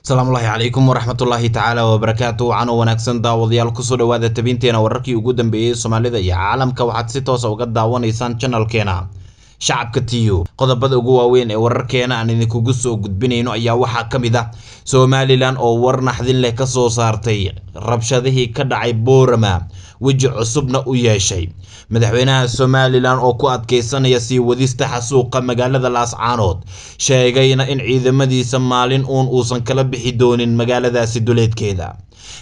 asalaamullaahi calaykum waraxmatullaahi tacaala wabarakaatu cano wanaagsan daawadayaal kusoo dhawaada tabinteena wararkii ugu dambeeyey soomaalida iyo caalamka waxaad si toosa ah uga daawanaysaan janalkeena shacabka tiyu qodobada ugu waaweyn ee wararkeena aan idinkugu soo gudbinayno ayaa waxaa ka mid ah somalilan oo war naxdin leh kasoo saartay rabshadihii ka dhacay boorama weji cusubna u yeeshay madaxweynaha somalilan oo ku adkaysanaya sii wadista xasuuqa magaalada laascaanood sheegayna in ciidamadiisa maalin uun uusan kala bixi doonin magaaladaasi duleedkeeda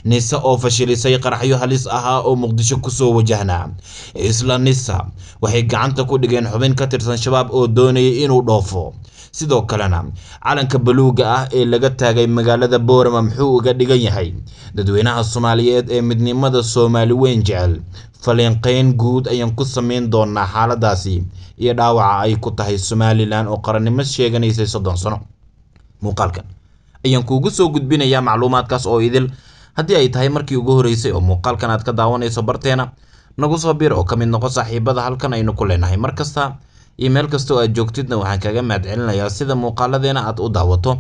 nisa oo fashilisay qaraxyo halis ahaa oo muqdisho kusoo wajahnaa isla nisa waxay gacanta ku dhigeen xubin ka tirsan shabaab oo doonayay inuu dhoofo sidoo kalena calanka baluuga ah ee laga taagay magaalada boorama muxuu uga dhigan yahay dadweynaha soomaaliyeed ee midnimada soomaali weyn jecel faliinqeyn guud ayaan ku samayn doonaa xaaladaasi iyo dhaawaca ay ku tahay somalilan oo qarannimo sheeganaysay soddon sano muuqaalkan ayaan kuugu soo gudbinayaa macluumaadkaas oo idil haddii ay tahay markii ugu horeysay oo muuqaalkan aad ka daawanayso barteena nagu soo biir oo ka mid noqo saaxiibada halkan aynu ku leenahay mar kasta iyo meel kastoo aad joogtidna waxaan kaaga mahadcelinayaa sida muuqaaladeena aad u daawato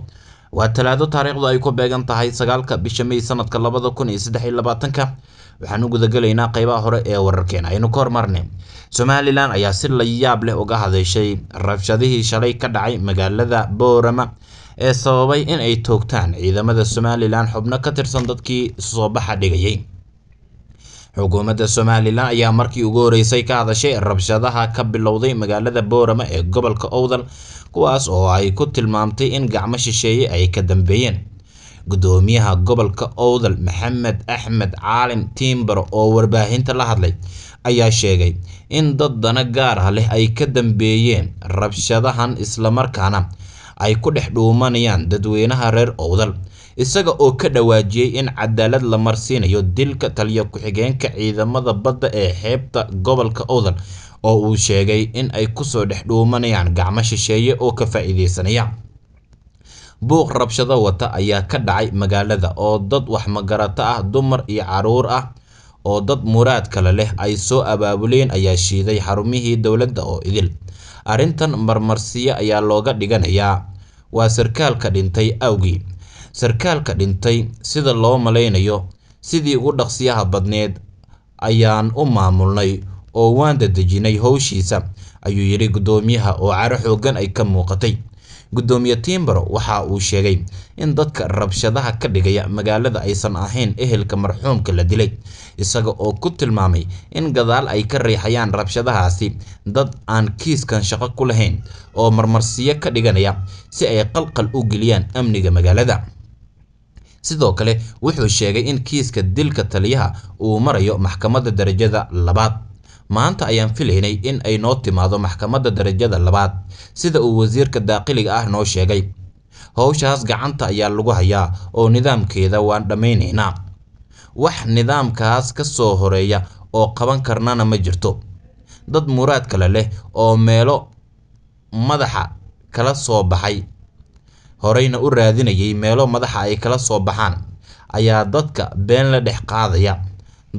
waa talaado taariikhdu ay ku beegan tahay sagaalka bisha may sanadka labada kun iyo saddex iyo labaatanka waxaan u gudagelaynaa qaybaha hore ee wararkeena aynu ka hormarnay somalilan ayaa si layaab leh uga hadashay rabshadihii shalay ka dhacay magaalada boorama ee sababay in ay toogtaan ciidamada somalilan xubno ka tirsan dadkii soo baxa dhigayay xukuumadda somalilan ayaa markii ugu horeysay ka hadashay rabshadaha ka bilowday magaalada boorama ee gobolka owdal kuwaas oo ay ku tilmaamtay in gacmo shisheeye ay ka dambeeyeen guddoomiyaha gobolka owdal maxamed axmed caalim tiimbaro oo warbaahinta la hadlay ayaa sheegay in dad dana gaar ah leh ay ka dambeeyeen rabshadahan islamarkaana ay ku dhex dhuumanayaan dadweynaha reer owdal isaga oo ka dhawaajiyey in cadaalad la marsiinayo dilka taliya ku-xigeenka ciidamada badda ee xeebta gobolka owdal oo uu sheegay in ay kusoo dhex dhuumanayaan gacmo shisheeye oo ka faa'iideysanaya buuq rabshado wata ayaa ka dhacay magaalada oo dad wax magarato ah dumar iyo caruur ah oo dad muraad kale leh ay soo abaabuleen ayaa shiiday xarumihii dowladda oo idil arrintan marmarsiyo ayaa looga dhiganayaa waa sarkaalka dhintay awgii sarkaalka dhintay sida loo malaynayo sidii ugu dhaqsiyaha badneed ayaan u maamulnay oo waan dadejinay howshiisa ayuu yidhi guddoomiyaha oo caro xooggan ay ka muuqatay guddoomiye timbaro waxa uu sheegay in dadka rabshadaha ka dhigaya magaalada aysan ahayn ehelka marxuumka la dilay isaga oo ku tilmaamay in gadaal ay ka riixayaan rabshadahaasi dad aan kiiskan shaqo ku lahayn oo marmarsiyo ka dhiganaya si ay qalqal u geliyaan amniga magaalada sidoo kale wuxuu sheegay in kiiska dilka taliyaha uu marayo maxkamadda darajada labaad maanta ayaan filaynay in ay noo timaado maxkamadda darajada labaad sida uu wasiirka daakhiliga ah noo sheegay howshaas gacanta ayaa lagu hayaa oo nidaamkeeda waan dhammaynaynaa wax nidaamkaas ka soo horeeya oo qaban karnana ma jirto dad muraad kale leh oo meelo madaxa kala soo baxay horeyna u raadinayay meelo madaxa ay kala soo baxaan ayaa dadka been la dhex qaadaya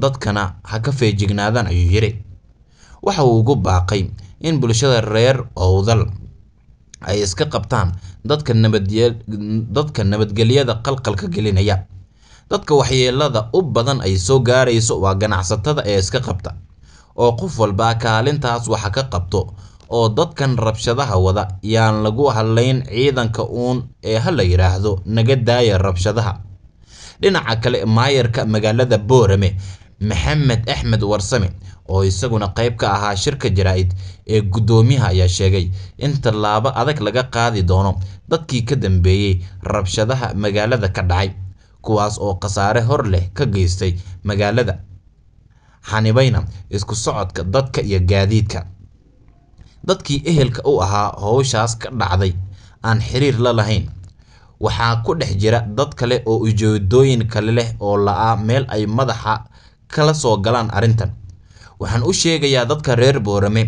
dadkana ha ka feejignaadaan ayuu yidhi waxa uu ugu baaqay in bulshada reer owdal ay iska qabtaan dadka nabadadadka nabadgelyada qalqalka gelinaya dadka waxyeelada u badan ay soo gaarayso waa ganacsatada ee iska qabta oo qof walba kaalintaas waxa ka qabto oo dadkan rabshadaha wada yaan lagu hadlayn ciidanka uun ee ha la yidhaahdo naga daaya rabshadaha dhinaca kale maayarka magaalada boorame maxamed axmed warsame oo isaguna qayb ka ahaa shirka jaraa'id ee guddoomiyaha ayaa sheegay in tallaabo adag laga qaadi doono dadkii ka dambeeyey rabshadaha magaalada ka dhacay kuwaas oo khasaare hor leh ka geystay magaalada xanibayna isku socodka dadka iyo gaadiidka dadkii ehelka u ahaa howshaas ka dhacday aan xiriir la lahayn waxaa ku dhex jira dad kale oo ujeedooyin kale leh oo la-a meel ay madaxa kala soo galaan arrintan waxaan u sheegayaa dadka reer boorame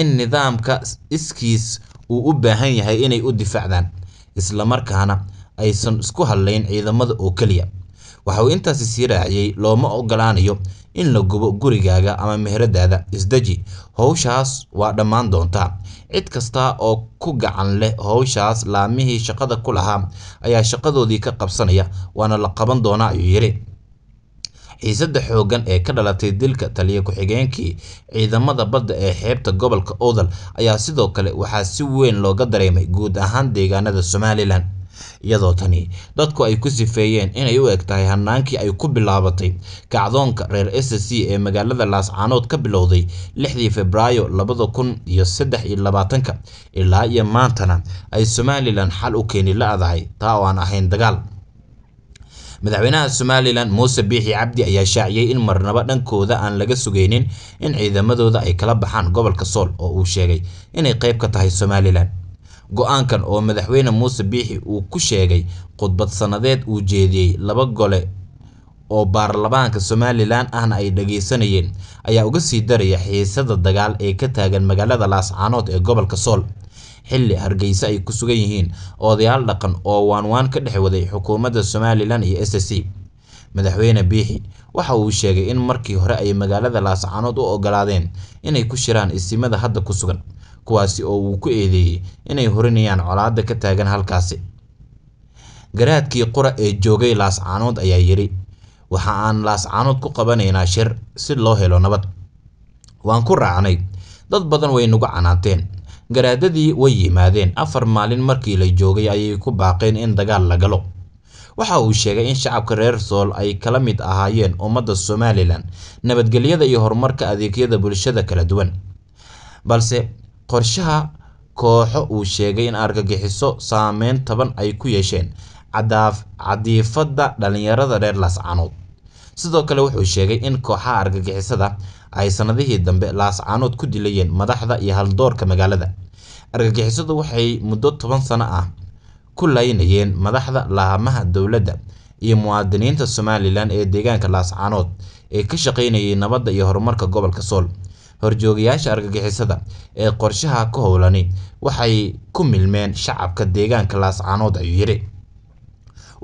in nidaamka iskiis uu u baahan yahay inay u difaacdaan islamarkaana aysan isku hadlayn ciidamada oo keliya Waxa uu intaasi sii raaciyay looma ogolaanayo in la gubo gurigaaga ama meheradaada, isdeji, howshaas waa dhammaan doontaa. Cid kasta oo ku gacan leh howshaas laamihii shaqada ku lahaa ayaa shaqadoodii ka qabsanaya, waana la qaban doonaa," ayuu yidhi. Xiisadda xooggan ee ka dhalatay dilka taliya ku-xigeenkii ciidamada badda ee xeebta gobolka odal ayaa sidoo kale waxaa si weyn looga dareemay guud ahaan deegaanada Somalilan iyadoo tani dadku ay ku sifeeyeen inay u eg tahay hannaankii ay ku bilaabatay kacdoonka reer s c ee magaalada laascaanood ka bilowday lixdii febraayo labada kun iyo saddex iyo labaatanka ilaa iyo maantana ay somalilan xal u keeni la-dahay taa oo aan ahayn dagaal madaxweynaha somalilan muuse biixi cabdi ayaa shaaciyey in marnaba dhankooda aan laga sugaynin in ciidamadooda ay kala baxaan gobolka sool oo uu sheegay inay qayb ka tahay somalilan go-aankan oo Madaxweyne Muuse Biixi uu ku sheegay khudbad sannadeed uu jeediyey laba gole oo baarlamaanka Somalilan ahna ay dhageysanayeen, ayaa uga sii daraya xiisadda dagaal ee ka taagan magaalada Laascaanood ee gobolka Sool, xilli Hargeysa ay ku sugan yihiin odayaal dhaqan oo waanwaan ka dhex waday xukuumadda Somalilan iyo s SSC. Madaxweyne Biixi waxa uu sheegay in markii hore ay magaalada Laascaanood u ogolaadeen inay ku shiraan isimada hadda ku sugan kuwaasi oo uu ku eedeeyey inay hurinayaan colaadda ka taagan halkaasi garaadkii qura ee joogay laascaanood ayaa yidhi waxa aan laascaanood ku qabanaynaa shir si loo helo nabad waan ku raacnay dad badan way nagu canaateen garaadadii way yimaadeen afar maalin markii la joogay ayay ku baaqeen in dagaal la galo waxa uu sheegay in shacabka reer sool ay kala mid ahaayeen ummadda somalilan nabadgelyada iyo horumarka adeegyada bulshada kala duwan balse Qorshaha kooxo uu sheegay in argagixiso saameyn taban ay ku yeesheen cadiifadda dhalinyarada reer laascanood Sidoo kale wuxuu sheegay in kooxaha argagixisada ay sanadihii dambe Laascaanood ku dilayeen madaxda iyo haldoorka magaalada. Argagixisadu waxay muddo toban sano ah ku laynayeen madaxda laamaha dowladda iyo muwaadiniinta Somalilan ee deegaanka laascanood ee ka shaqaynayay nabadda iyo horumarka gobolka Sool horjoogayaasha argagixisada ee qorshaha ka howlani waxay ku milmeen shacabka deegaanka laascaanood ayuu yidhi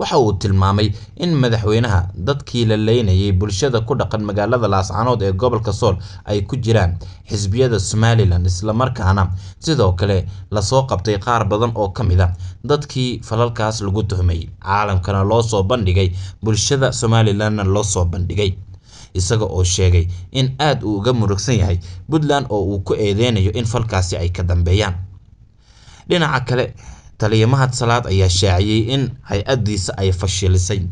waxa uu tilmaamay in madaxweynaha dadkii la leynayay bulshada ku dhaqan magaalada laascaanood ee gobolka sool ay ku jiraan xisbiyada somalilan islamarkaana sidoo kale lasoo qabtay qaar badan oo ka mid a ah dadkii falalkaas lagu tuhmay caalamkana loo soo bandhigay bulshada somalilanna loo soo bandhigay isaga oo sheegay in aad uu uga murugsan yahay puntland oo uu ku eedeynayo in falkaasi ay ka dambeeyaan dhinaca kale taliyamahad salaad ayaa shaaciyey in hay-addiisa ay fashilisay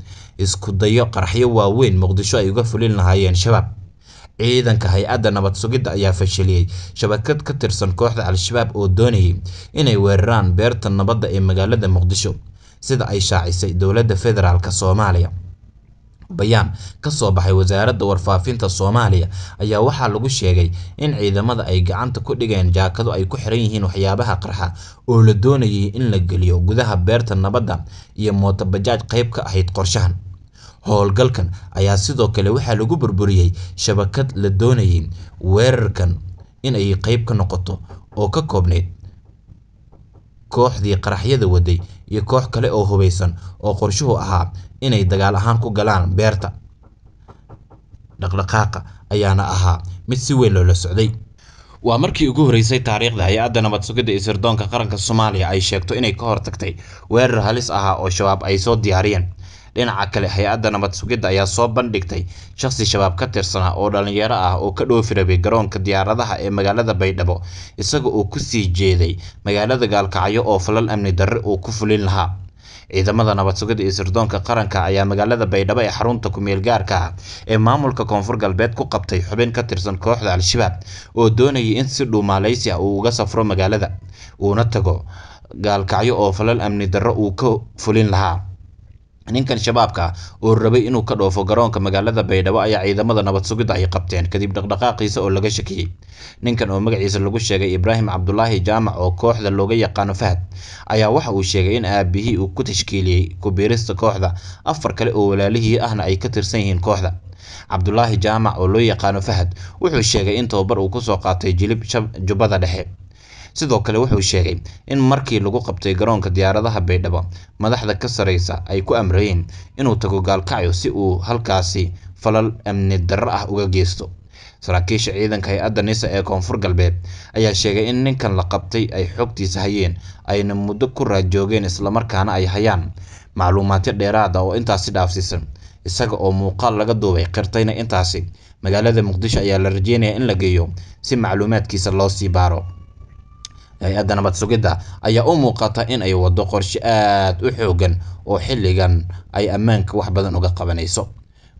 isku dayo qaraxyo waaweyn muqdisho ay uga fulin lahaayeen shabaab ciidanka hay-adda nabad sugidda ayaa fashiliyey shabakad ka tirsan kooxda al-shabaab oo doonayay inay weeraraan beerta nabadda ee magaalada muqdisho sida ay shaacisay dowladda federaalka soomaaliya bayaan ka soo baxay wasaaradda warfaafinta soomaaliya ayaa waxaa lagu sheegay in ciidamada ay gacanta ku dhigeen jaakado ay ku xiran yihiin waxyaabaha qarxa oo la doonayay in la geliyo gudaha beerta nabadda iyo mootobajaaj qayb ka ahayd qorshahan howlgalkan ayaa sidoo kale waxaa lagu burburiyey shabakad la doonayay weerarkan inay qayb ka noqoto oo ka koobnayd kooxdii qaraxyada waday iyo koox kale oo hubaysan oo qorshuhu ahaa inay dagaal ahaan ku galaan beerta. Dhaqdhaqaaqa ayaana ahaa mid si weyn loola socday. Waa markii ugu horreysay taariikhda Hay-adda Nabad Sugidda iyo Sirdoonka Qaranka Soomaaliya ay sheegto inay ka hortagtay weerar halis ahaa oo shabaab ay soo diyaariyeen dhinaca kale hay-adda nabad sugidda ayaa soo bandhigtay shaqsi shabaab ka tirsanaa oo dhallinyaro ah oo ka dhoofi rabay garoonka diyaaradaha ee magaalada baydhabo isaga oo kusii jeeday magaalada gaalkacyo oo falal amni darre uu ku fulin lahaa ciidamada nabad sugidda iyo sirdoonka qaranka ayaa magaalada baydhabo ee xarunta kumeelgaarka ah ee maamulka koonfur galbeed ku qabtay xubin ka tirsan kooxda al-shabaab oo doonayay in si dhuumaaleysi ah uu uga safro magaalada uuna tago gaalkacyo oo falal amni darro uu ka fulin lahaa ninkan shabaabka oo rabay inuu ka dhoofo garoonka magaalada baydhabo ayaa ciidamada nabad sugidda ay qabteen kadib dhaqdhaqaaqiisa oo laga shakiyey ninkan oo magaciisa lagu sheegay ibraahim cabdulaahi jaamac oo kooxda looga yaqaano fahad ayaa waxa uu sheegay in aabihii uu ku tashkiiliyey ku-biirista kooxda afar kale oo walaalihii ahna ay ka tirsan yihiin kooxda cabdulaahi jaamac oo loo yaqaano fahad wuxuu sheegay in tababar uu kusoo qaatay jilib jubbada dhexe sidoo kale wuxuu sheegay in markii lagu qabtay garoonka diyaaradaha baydhaba madaxda ka sareysa ay ku amrayeen inuu tago gaalkacyo si uu halkaasi falal amni darro ah uga geysto saraakiisha ciidanka hay-adda nisa ee koonfur galbeed ayaa sheegay in ninkan la qabtay ay xogtiisa hayeen ayna muddo ku raajoogeen islamarkaana ay hayaan macluumaadyo dheeraada ah oo intaasi dhaafsiisan isaga oo muuqaal laga duubay qirtayna intaasi magaalada muqdisho ayaa la rajeynayaa in la geeyo si macluumaadkiisa loo sii baaro hay-adda nabad sugidda ayaa u muuqata in ay waddo qorshe aad u xoogan oo xilligan ay ammaanka wax badan uga qabanayso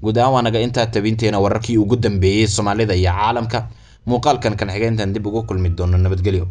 guud ahaan waa naga intaa tabinteena wararkii ugu dambeeyey soomaalida iyo caalamka muuqaalkan kan xigeentan dib ugu kulmi doono nabadgelyo